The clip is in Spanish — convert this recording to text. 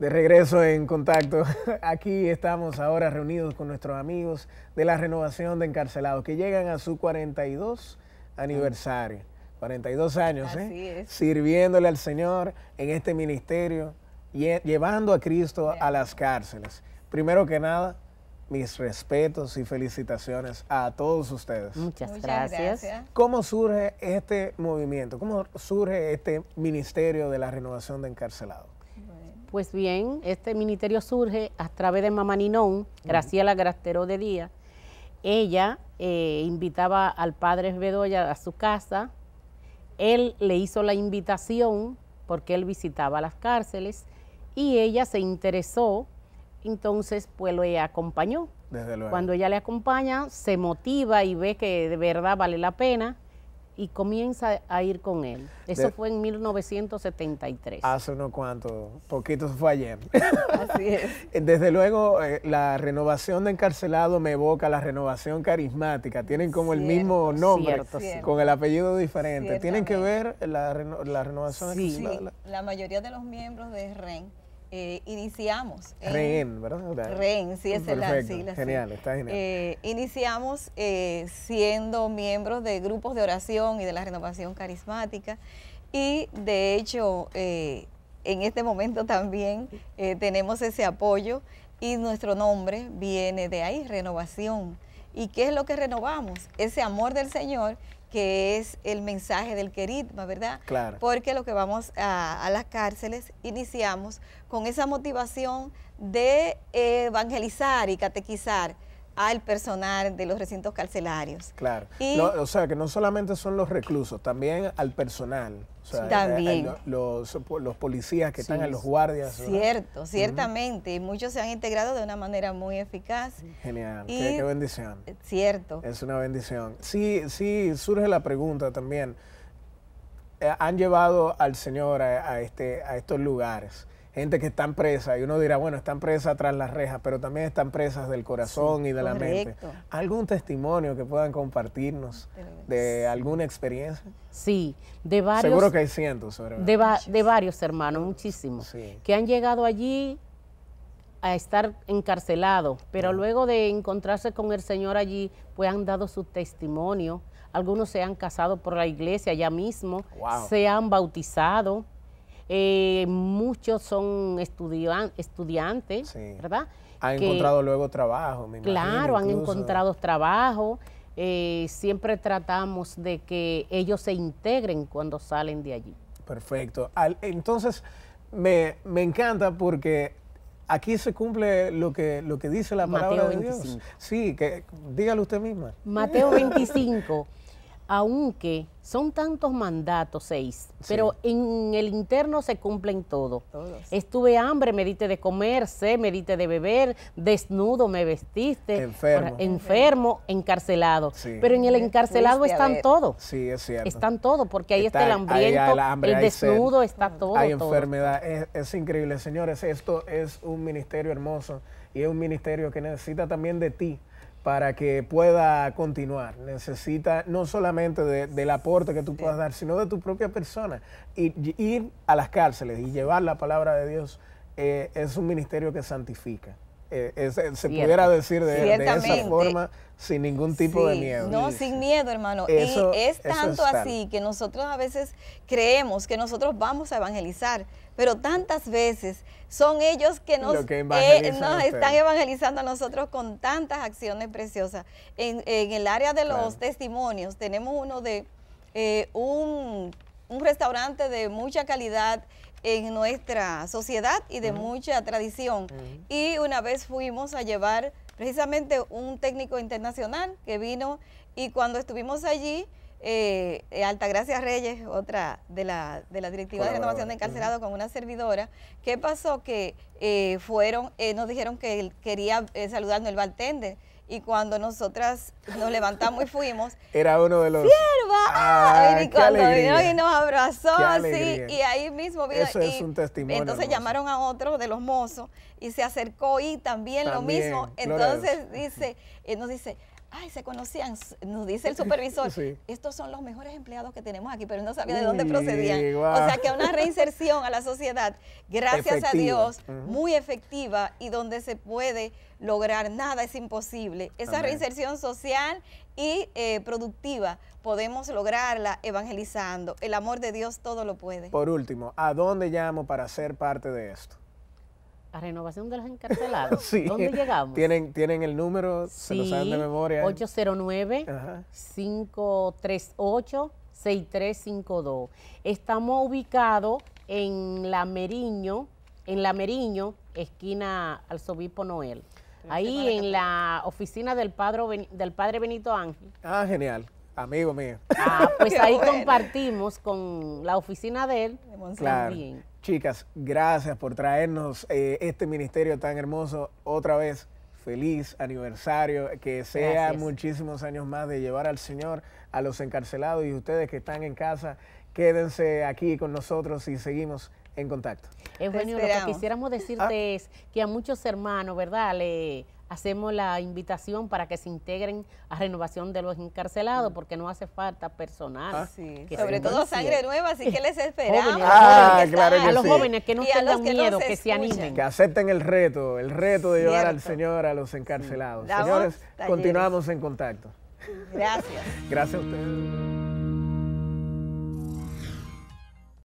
De regreso en contacto, aquí estamos ahora reunidos con nuestros amigos de la renovación de encarcelados que llegan a su 42 aniversario. 42 años, ¿eh? Sirviéndole al Señor en este ministerio, y llevando a Cristo a las cárceles. Primero que nada, mis respetos y felicitaciones a todos ustedes. Muchas, gracias. ¿Cómo surge este movimiento? ¿Cómo surge este ministerio de la renovación de encarcelados? Pues bien, este ministerio surge a través de Mamá Ninón, Graciela Grastero de Díaz. Ella eh, invitaba al padre Bedoya a su casa. Él le hizo la invitación porque él visitaba las cárceles y ella se interesó, entonces pues lo acompañó. Desde luego. Cuando ella le acompaña, se motiva y ve que de verdad vale la pena y comienza a ir con él. Eso fue en 1973. Hace unos cuantos, poquito fue ayer. Así es. Desde luego, eh, la renovación de encarcelado me evoca la renovación carismática. Tienen como el mismo nombre, con el apellido diferente. ¿Tienen que ver la, renovación sí. Sí, la mayoría de los miembros de REN eh, iniciamos. En, ¿verdad? sí, es la Genial, está genial. Eh, iniciamos eh, siendo miembros de grupos de oración y de la renovación carismática. Y de hecho, en este momento también tenemos ese apoyo y nuestro nombre viene de ahí, renovación ¿Y qué es lo que renovamos? Ese amor del Señor que es el mensaje del queridma, ¿verdad? Claro. Porque lo que vamos a, a las cárceles iniciamos con esa motivación de evangelizar y catequizar al personal de los recintos carcelarios. Claro. o sea, que no solamente son los reclusos, también al personal. O sea, también. Eh, eh, los, policías que tienen están en los guardias. Cierto, ciertamente. Muchos se han integrado de una manera muy eficaz. Genial, qué, bendición. Eh, cierto. Es una bendición. Sí, sí, surge la pregunta también. han llevado al Señor a este, estos lugares gente que están presa y uno dirá, bueno, están presas tras las rejas, pero también están presas del corazón y de la mente. ¿Algún testimonio que puedan compartirnos de alguna experiencia? Sí, de varios. Seguro que hay cientos, De, varios hermanos, muchísimos, que han llegado allí a estar encarcelados, pero luego de encontrarse con el Señor allí, pues han dado su testimonio. Algunos se han casado por la iglesia allá mismo, se han bautizado. Eh, muchos son estudiantes, ¿verdad? Han encontrado luego trabajo, Claro, han encontrado trabajo. Eh, siempre tratamos de que ellos se integren cuando salen de allí. Perfecto. entonces, me, encanta porque aquí se cumple lo que, lo que dice la palabra de Dios. Sí, que dígalo usted misma. Mateo 25. aunque son tantos mandatos, seis, pero en el interno se cumplen todo. Todos. Estuve hambre, me diste de comer, sé, me diste de beber, desnudo me vestiste, enfermo, encarcelado. Pero en el encarcelado están todos. Sí, es cierto. Están todos, porque ahí está, el hambriento, el desnudo, está todo. Hay enfermedad, es increíble, señores, esto es un ministerio hermoso y es un ministerio que necesita también de ti para que pueda continuar. Necesita no solamente del aporte que tú puedas dar, sino de tu propia persona. Y, ir a las cárceles y llevar la palabra de Dios eh, es un ministerio que santifica. Eh, eh, se pudiera decir de, esa forma sin ningún tipo de miedo. No, sin miedo, hermano. y es tanto así que nosotros a veces creemos que nosotros vamos a evangelizar, pero tantas veces son ellos que nos, eh, están evangelizando a nosotros con tantas acciones preciosas. En, el área de los testimonios tenemos uno de un, un restaurante de mucha calidad en nuestra sociedad y de mucha tradición. Y una vez fuimos a llevar precisamente un técnico internacional que vino y cuando estuvimos allí, eh, Altagracia Reyes, otra de la, de la directiva de renovación de encarcelados con una servidora, ¿qué pasó? Que eh, fueron, eh, nos dijeron que él quería eh, saludarnos el bartender y cuando nosotras nos levantamos y fuimos, era uno de los. ¡Sierva! Ah, y cuando vino y nos abrazó así, y ahí mismo vino. Eso es un testimonio. Entonces llamaron a otro de los mozos y se acercó y también, lo mismo. Entonces dice, eh, nos dice, ay, se conocían, nos dice el supervisor, estos son los mejores empleados que tenemos aquí, pero no sabía de dónde procedían. O sea que una reinserción a la sociedad, gracias a Dios, muy efectiva y donde se puede lograr nada es imposible. Esa reinserción social y eh, productiva podemos lograrla evangelizando. El amor de Dios todo lo puede. Por último, ¿a dónde llamo para ser parte de esto? a renovación de los encarcelados. ¿Dónde llegamos? Tienen, tienen el número, se lo saben de memoria. 809-538-6352. Estamos ubicados en la Meriño, en la Meriño, esquina Arzobispo Noel. Ahí en la oficina del padre, del padre Benito Ángel. Ah, genial. Amigo mío. Ah, pues ahí compartimos con la oficina de él. también. Chicas, gracias por traernos eh, este ministerio tan hermoso otra vez. Feliz aniversario, que sea muchísimos años más de llevar al Señor a los encarcelados y ustedes que están en casa, quédense aquí con nosotros y seguimos en contacto. Eugenio, lo que quisiéramos ah. decirte es que a muchos hermanos, ¿verdad? hacemos la invitación para que se integren a renovación de los encarcelados, mm. porque no hace falta personal. Ah, Sobre todo sangre nueva, así que les esperamos. Ah, a los jóvenes que no tengan miedo, que se animen. Que acepten el reto, el reto de llevar al Señor a los encarcelados. Señores, continuamos en contacto. Gracias. Gracias a ustedes.